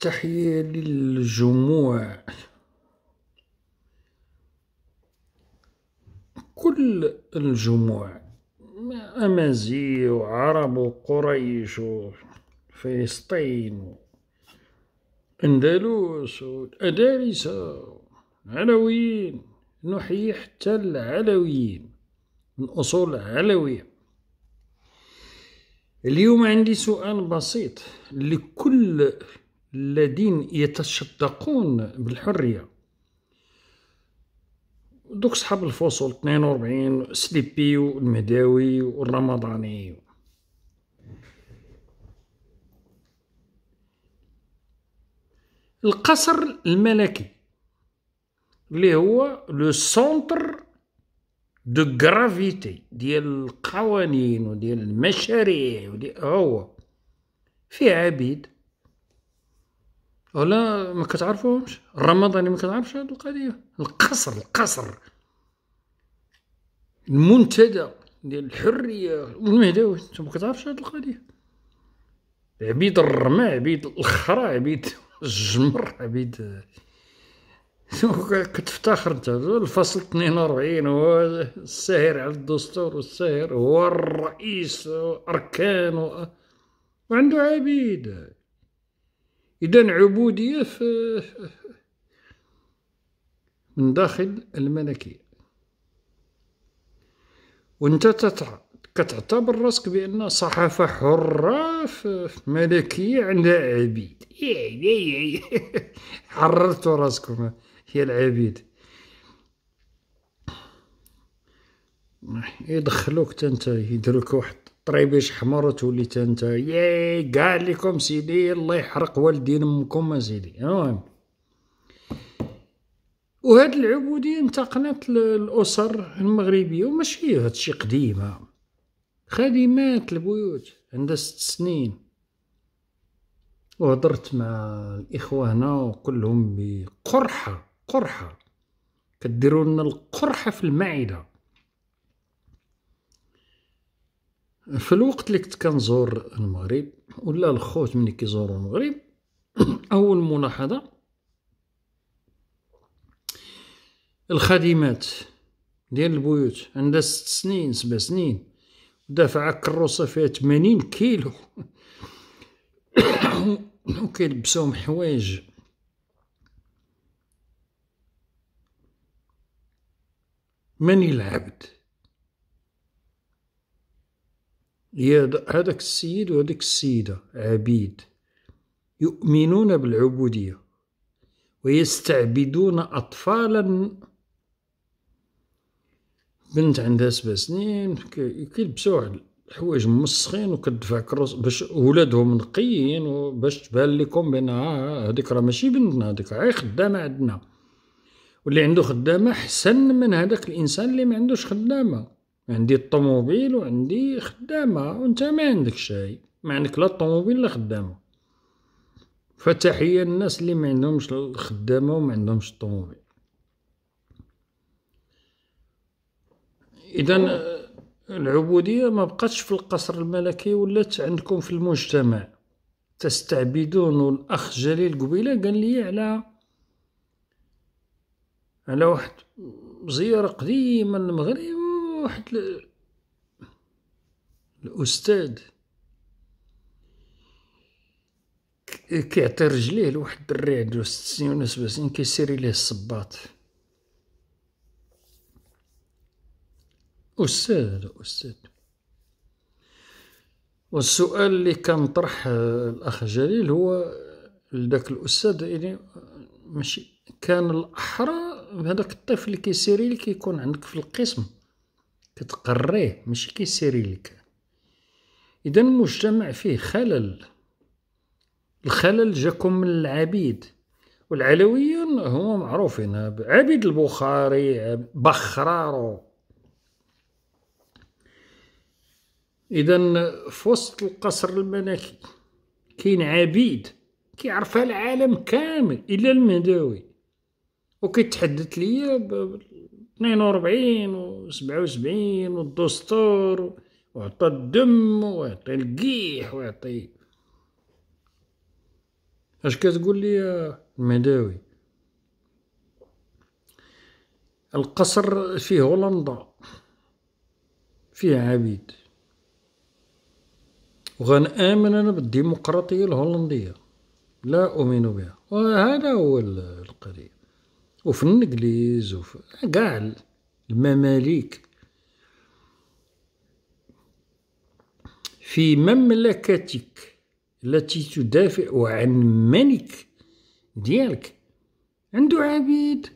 تحية للجموع كل الجموع أمازي وعرب وقريش وفلسطين أندلس وأدارسة علويين نحيي حتى العلويين من أصول علوية اليوم عندي سؤال بسيط لكل الذين يتشدقون بالحرية دوك صحاب الفصول 42 سليبي والمهداوي والرمضاني القصر الملكي اللي هو لو سونتر دو غرافيتي ديال القوانين وديال المشاريع ودي هو فيه عبيد ولا ما كتعرفوهمش الرمضاني ما كتعرفش هاد القضيه القصر القصر المنتدى ديال الحريه المهداوي انت ما كتعرفش هاد القضيه عبيد الرمع عبيد الخرا عبيد الجمر عبيد كتفتخر انت الفصل 42 هو الساهر على الدستور والساهر هو الرئيس اركان و... وعنده عبيد إذن عبودية من داخل الملكية وانت كتعتبر راسك بان صحافه حره ملكيه عندها عبيد حررتوا راسكم يا العبيد يدخلوك انت يديروك واحد طريبيش حمر وتوليت انت ياي كاع ليكم سيدي الله يحرق والدين امكم سيدي المهم وهاد العبودية انتقلت للأسر المغربية وماشي هادشي قديمة خادمات البيوت عندها ست سنين وهضرت مع الإخوة هنا وكلهم بقرحة قرحة كديرولنا لنا القرحة في المعدة في الوقت اللي كنت كنزور المغرب ولا الخوت ملي كيزوروا المغرب اول ملاحظه الخادمات ديال البيوت عندها ست سنين سبع سنين دافعه كروسه فيها تمانين كيلو وكيلبسوهم حوايج من العبد هي هذاك السيد وهذيك السيدة عبيد يؤمنون بالعبودية ويستعبدون أطفالا بنت عندها سبع سنين كيلبسوا واحد الحوايج مسخين وكدفع كروس باش ولادهم نقيين وباش تبان لكم بان آه، هذيك راه ماشي بنتنا هذيك غير خدامه عندنا واللي عنده خدامه أحسن من هذاك الانسان اللي ما عندوش خدامه عندي الطوموبيل وعندي خدامة وانت ما عندك شيء ما عندك لا الطوموبيل لا خدامة فتحية الناس اللي ما عندهمش الخدامة وما عندهمش الطوموبيل اذا العبودية ما بقاتش في القصر الملكي ولات عندكم في المجتمع تستعبدون الاخ جليل قبيله قال لي على على واحد زيارة قديمة للمغرب واحد الاستاذ كيعطي رجليه لواحد الدري عندو ست سنين ولا سبع سنين كيسيري ليه الصباط استاذ هذا استاذ والسؤال اللي كان طرح الاخ جليل هو لذاك الاستاذ يعني ماشي كان الاحرى هذاك الطفل اللي كيسيري لي كيكون عندك في القسم كتقريه ماشي كيسيري لك اذا المجتمع فيه خلل الخلل جاكم من العبيد والعلويون هما معروفين عبيد البخاري بخرارو اذا في وسط القصر الملكي كاين عبيد كيعرفها العالم كامل الا المهداوي وكيتحدث ليا ب 42 و 77 والدستور وعطى الدم وعطي القيح وعطي اش كتقول لي المداوي القصر في هولندا فيه عبيد وغنآمن أنا بالديمقراطية الهولندية لا أؤمن بها وهذا هو القضية وفي النجليز وفي كاع المماليك في مملكتك التي تدافع عن ملك ديالك عنده عبيد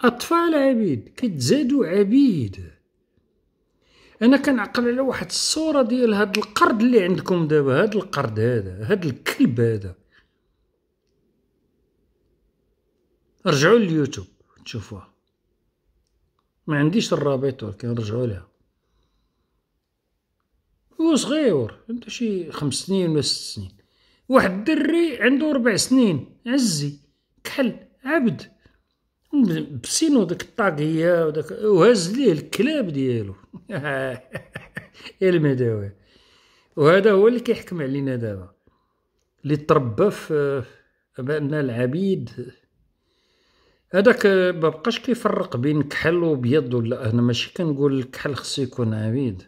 اطفال عبيد كيتزادوا عبيد انا كنعقل على واحد الصوره ديال هاد القرد اللي عندكم دابا هاد القرد هذا هاد الكلب هذا رجعوا لليوتيوب تشوفوها ما عنديش الرابط ولكن رجعوا لها هو صغير انت شي خمس سنين ولا ست سنين واحد الدري عنده ربع سنين عزي كحل عبد بسينو داك الطاقية وداك وهز ليه الكلاب ديالو يا المداوي وهذا هو اللي كيحكم علينا دابا اللي تربى في بان العبيد هذاك ما بقاش كيفرق بين كحل وابيض ولا انا ماشي كنقول الكحل خصو يكون عبيد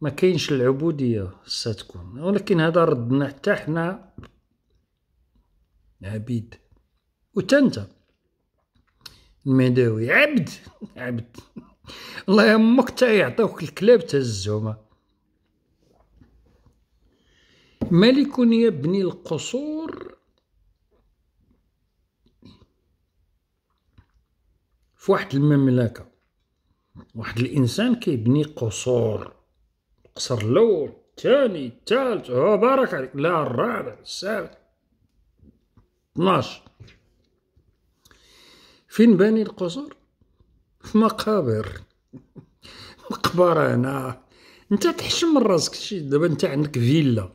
ما كاينش العبوديه خصها تكون ولكن هذا ردنا حتى حنا عبيد وتنت المداوي عبد عبد الله يمك تا يعطيوك الكلاب تهزهم ملك يبني القصور في واحد المملكة واحد الإنسان كيبني قصور القصر الأول الثاني الثالث هو بارك عليك لا الرابع السابع 12 فين باني القصور في مقابر مقبرة هنا انت تحشم راسك شي دابا انت عندك فيلا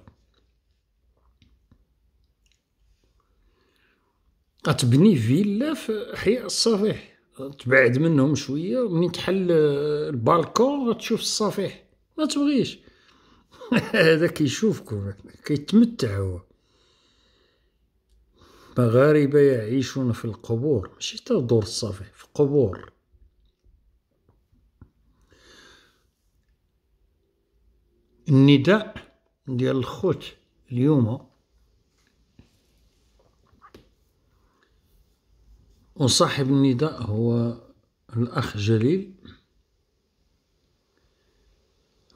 غتبني فيلا في احياء الصفيح تبعد منهم شويه من تحل آه، البالكون تشوف الصفيح ما تبغيش هذا كيشوفكم كيتمتع هو مغاربة يعيشون في القبور ماشي تا دور الصفيح في قبور النداء ديال الخوت اليوم وصاحب النداء هو الأخ جليل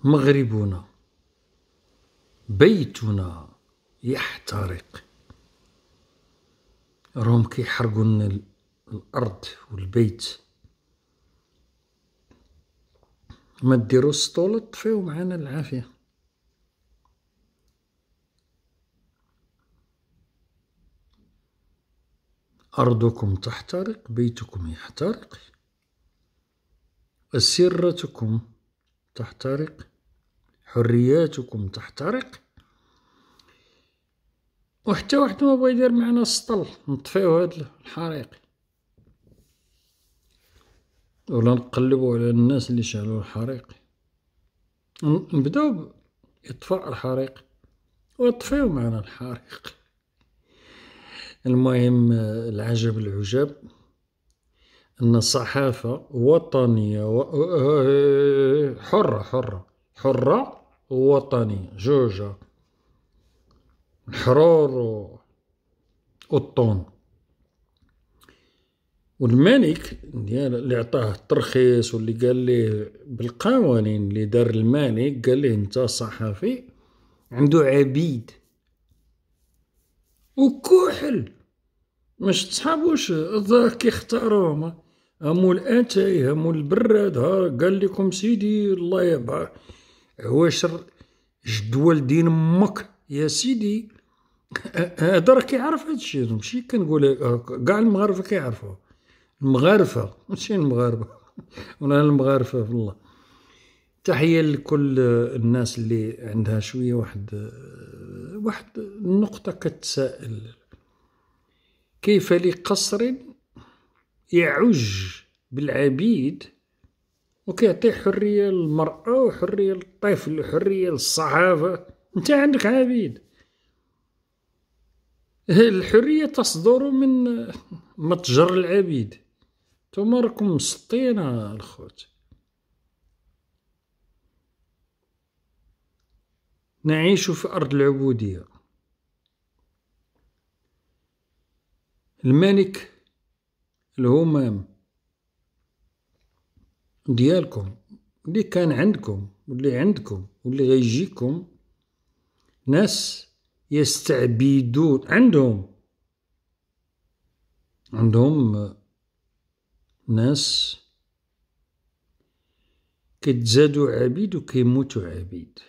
مغربنا بيتنا يحترق راهم كيحرقوا لنا الأرض والبيت ما ديروا السطول طفيو معانا العافيه أرضكم تحترق بيتكم يحترق أسرتكم تحترق حرياتكم تحترق وحتى واحد ما بغى يدير معنا السطل نطفيو هاد الحريق ولا نقلبو على الناس اللي شعلو الحريق نبداو بإطفاء الحريق ويطفيو معنا الحريق المهم العجب العجب أن الصحافة وطنية و... أه، أه، حرة حرة حرة ووطنية جوجا الحرور والطون والملك ديال اللي عطاه الترخيص واللي قال ليه بالقوانين اللي دار الملك قال ليه انت صحفي عنده عبيد وكحل مش تصحابوش الظاهر كيختاروهم همو الاتاي همو البراد ها قال لكم سيدي الله يبارك هو شر جدول دين امك يا سيدي هذا راه كيعرف هذا الشيء ماشي كنقول كاع المغاربه كيعرفوه المغارفه ماشي المغاربه ولا المغارفه في الله تحيه لكل الناس اللي عندها شويه واحد واحد النقطة كتسائل كيف لقصر يعج بالعبيد وكيعطي حرية للمرأة وحرية للطفل وحرية للصحافة انت عندك عبيد الحرية تصدر من متجر العبيد نتوما راكم مسطينا الخوت نعيش في أرض العبودية الملك الهمام ديالكم اللي كان عندكم واللي عندكم واللي غيجيكم ناس يستعبدون عندهم عندهم ناس كتزادوا عبيد وكيموتوا عبيد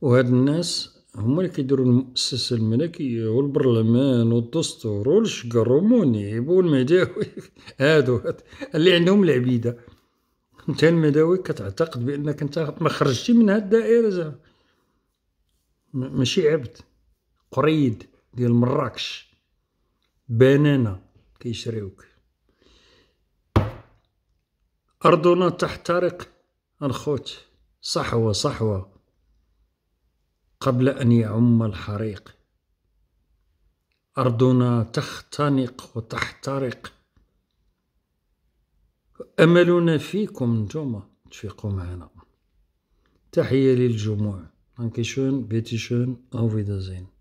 وهاد الناس هما اللي كيديروا المؤسسه الملكيه والبرلمان والدستور والشقر والمنيب والمداوي هادو هاد اللي عندهم العبيده انت المداوي كتعتقد بانك انت ما خرجتي من هاد الدائره زعما ماشي عبد قريد ديال مراكش بنانه كيشريوك ارضنا تحترق الخوت صحوه صحوه قبل أن يعم الحريق أرضنا تختنق وتحترق أملنا فيكم نتوما تفيقوا معنا تحية للجموع دانكيشون بيتيشون أو فيدازين